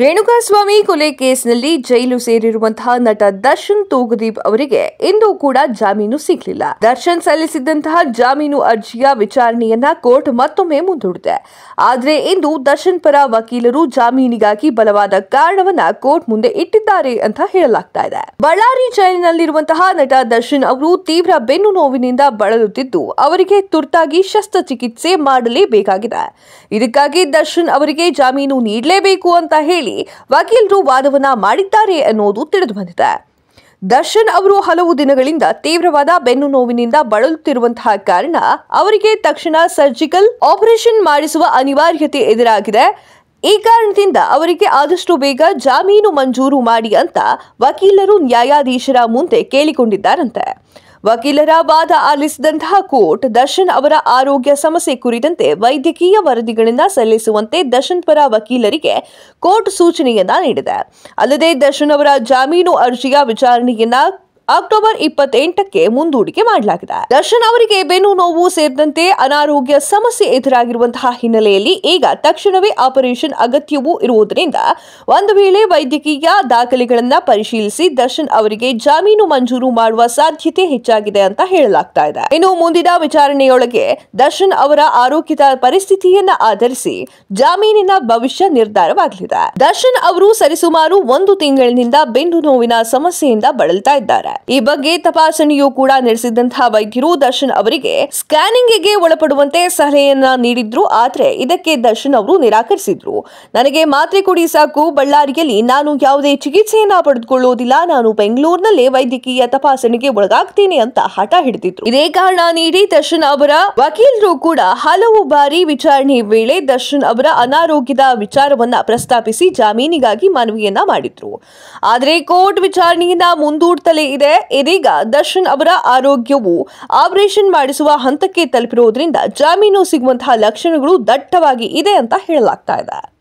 ರೇಣುಕಾಸ್ವಾಮಿ ಕೊಲೆ ಕೇಸ್ನಲ್ಲಿ ಜೈಲು ಸೇರಿರುವಂತಹ ನಟ ದರ್ಶನ್ ತೋಗದೀಪ್ ಅವರಿಗೆ ಇಂದು ಕೂಡ ಜಾಮೀನು ಸಿಗಲಿಲ್ಲ ದರ್ಶನ್ ಸಲ್ಲಿಸಿದ್ದಂತಹ ಜಾಮೀನು ಅರ್ಜಿಯ ವಿಚಾರಣೆಯನ್ನ ಕೋರ್ಟ್ ಮತ್ತೊಮ್ಮೆ ಮುಂದೂಡಿದೆ ಆದರೆ ಇಂದು ದರ್ಶನ್ ಪರ ವಕೀಲರು ಜಾಮೀನಿಗಾಗಿ ಬಲವಾದ ಕಾರಣವನ್ನ ಕೋರ್ಟ್ ಮುಂದೆ ಇಟ್ಟಿದ್ದಾರೆ ಅಂತ ಹೇಳಲಾಗ್ತಾ ಇದೆ ಬಳ್ಳಾರಿ ಜೈಲಿನಲ್ಲಿರುವಂತಹ ನಟ ದರ್ಶನ್ ಅವರು ತೀವ್ರ ಬೆನ್ನು ನೋವಿನಿಂದ ಬಳಲುತ್ತಿದ್ದು ಅವರಿಗೆ ತುರ್ತಾಗಿ ಶಸ್ತ್ರಚಿಕಿತ್ಸೆ ಮಾಡಲೇಬೇಕಾಗಿದೆ ಇದಕ್ಕಾಗಿ ದರ್ಶನ್ ಅವರಿಗೆ ಜಾಮೀನು ನೀಡಲೇಬೇಕು ಅಂತ ಹೇಳಿ ವಕೀಲರು ವಾದವನ್ನ ಮಾಡಿದ್ದಾರೆ ತಿಳಿದು ಬಂದಿದೆ ದರ್ಶನ್ ಅವರು ಹಲವು ದಿನಗಳಿಂದ ತೀವ್ರವಾದ ಬೆನ್ನು ನೋವಿನಿಂದ ಬಳಲುತ್ತಿರುವಂತಹ ಕಾರಣ ಅವರಿಗೆ ತಕ್ಷಣ ಸರ್ಜಿಕಲ್ ಆಪರೇಷನ್ ಮಾಡಿಸುವ ಅನಿವಾರ್ಯತೆ ಎದುರಾಗಿದೆ ಈ ಕಾರಣದಿಂದ ಅವರಿಗೆ ಆದಷ್ಟು ಬೇಗ ಜಾಮೀನು ಮಂಜೂರು ಮಾಡಿ ಅಂತ ವಕೀಲರು ನ್ಯಾಯಾಧೀಶರ ಮುಂದೆ ಕೇಳಿಕೊಂಡಿದ್ದಾರಂತೆ ವಕೀಲರ ವಾದ ಆಲಿಸಿದಂತಹ ಕೋರ್ಟ್ ದರ್ಶನ್ ಅವರ ಆರೋಗ್ಯ ಸಮಸ್ಯೆ ಕುರಿತಂತೆ ವೈದ್ಯಕೀಯ ವರದಿಗಳಿಂದ ಸಲ್ಲಿಸುವಂತೆ ದರ್ಶನ್ ಪರ ವಕೀಲರಿಗೆ ಕೋರ್ಟ್ ಸೂಚನೆಯನ್ನ ನೀಡಿದೆ ಅಲ್ಲದೆ ದರ್ಶನ್ ಅವರ ಜಾಮೀನು ಅರ್ಜಿಯ ವಿಚಾರಣೆಯನ್ನ ಅಕ್ಟೋಬರ್ ಇಪ್ಪತ್ತೆಂಟಕ್ಕೆ ಮುಂದೂಡಿಕೆ ಮಾಡಲಾಗಿದೆ ದರ್ಶನ್ ಅವರಿಗೆ ಬೆನ್ನು ನೋವು ಸೇರಿದಂತೆ ಅನಾರೋಗ್ಯ ಸಮಸ್ಯೆ ಎದುರಾಗಿರುವಂತಹ ಹಿನ್ನೆಲೆಯಲ್ಲಿ ಈಗ ತಕ್ಷಣವೇ ಆಪರೇಷನ್ ಅಗತ್ಯವೂ ಇರುವುದರಿಂದ ಒಂದು ವೇಳೆ ವೈದ್ಯಕೀಯ ದಾಖಲೆಗಳನ್ನ ಪರಿಶೀಲಿಸಿ ದರ್ಶನ್ ಅವರಿಗೆ ಜಾಮೀನು ಮಂಜೂರು ಮಾಡುವ ಸಾಧ್ಯತೆ ಹೆಚ್ಚಾಗಿದೆ ಅಂತ ಹೇಳಲಾಗ್ತಾ ಇದೆ ಇನ್ನು ಮುಂದಿನ ವಿಚಾರಣೆಯೊಳಗೆ ದರ್ಶನ್ ಅವರ ಆರೋಗ್ಯದ ಪರಿಸ್ಥಿತಿಯನ್ನ ಆಧರಿಸಿ ಜಾಮೀನಿನ ಭವಿಷ್ಯ ನಿರ್ಧಾರವಾಗಲಿದೆ ದರ್ಶನ್ ಅವರು ಸರಿಸುಮಾರು ಒಂದು ತಿಂಗಳಿನಿಂದ ಬೆನ್ನು ನೋವಿನ ಸಮಸ್ಯೆಯಿಂದ ಬಳಲ್ತಾ ಇದ್ದಾರೆ ಈ ಬಗ್ಗೆ ತಪಾಸಣೆಯೂ ಕೂಡ ನಡೆಸಿದಂತಹ ವೈದ್ಯರು ದರ್ಶನ್ ಅವರಿಗೆ ಸ್ಕ್ಯಾನಿಂಗ್ಗೆ ಒಳಪಡುವಂತೆ ಸಲಹೆಯನ್ನ ನೀಡಿದ್ರು ಆದ್ರೆ ಇದಕ್ಕೆ ದರ್ಶನ್ ಅವರು ನಿರಾಕರಿಸಿದ್ರು ನನಗೆ ಮಾತ್ರೆ ಕೊಡಿ ಸಾಕು ಬಳ್ಳಾರಿಯಲ್ಲಿ ನಾನು ಯಾವುದೇ ಚಿಕಿತ್ಸೆಯನ್ನ ಪಡೆದುಕೊಳ್ಳುವುದಿಲ್ಲ ನಾನು ಬೆಂಗಳೂರಿನಲ್ಲೇ ವೈದ್ಯಕೀಯ ತಪಾಸಣೆಗೆ ಒಳಗಾಗ್ತೇನೆ ಅಂತ ಹಠ ಹಿಡಿದಿದ್ರು ಇದೇ ಕಾರಣ ನೀಡಿ ದರ್ಶನ್ ಅವರ ವಕೀಲರು ಕೂಡ ಹಲವು ಬಾರಿ ವಿಚಾರಣೆ ವೇಳೆ ದರ್ಶನ್ ಅವರ ಅನಾರೋಗ್ಯದ ವಿಚಾರವನ್ನ ಪ್ರಸ್ತಾಪಿಸಿ ಜಾಮೀನಿಗಾಗಿ ಮನವಿಯನ್ನ ಮಾಡಿದ್ರು ಆದರೆ ಕೋರ್ಟ್ ವಿಚಾರಣೆಯನ್ನ ಮುಂದೂಡ್ತಲೇ ಇದೆ ಇದೀಗ ದರ್ಶನ್ ಅವರ ಆರೋಗ್ಯವು ಆಪರೇಷನ್ ಮಾಡಿಸುವ ಹಂತಕ್ಕೆ ತಲುಪಿರುವುದರಿಂದ ಜಾಮೀನು ಸಿಗುವಂತಹ ಲಕ್ಷಣಗಳು ದಟ್ಟವಾಗಿ ಇದೆ ಅಂತ ಹೇಳಲಾಗ್ತಾ ಇದೆ